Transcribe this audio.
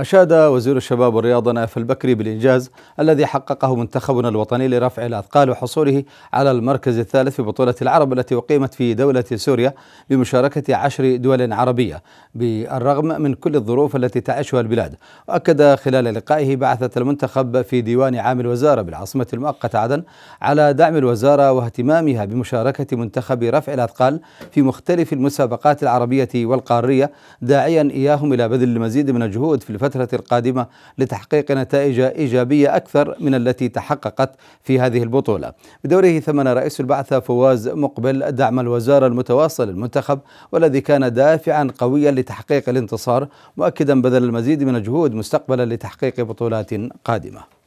أشاد وزير الشباب والرياضة نايف البكري بالإنجاز الذي حققه منتخبنا الوطني لرفع الأثقال وحصوله على المركز الثالث في بطولة العرب التي أقيمت في دولة سوريا بمشاركة عشر دول عربية بالرغم من كل الظروف التي تعيشها البلاد وأكد خلال لقائه بعثة المنتخب في ديوان عام الوزارة بالعاصمة المؤقتة عدن على دعم الوزارة واهتمامها بمشاركة منتخب رفع الأثقال في مختلف المسابقات العربية والقارية داعيا إياهم إلى بذل المزيد من الجهود في الفترة الفترة القادمة لتحقيق نتائج إيجابية أكثر من التي تحققت في هذه البطولة بدوره ثمن رئيس البعثة فواز مقبل دعم الوزارة المتواصل المنتخب والذي كان دافعا قويا لتحقيق الانتصار مؤكدا بذل المزيد من الجهود مستقبلا لتحقيق بطولات قادمة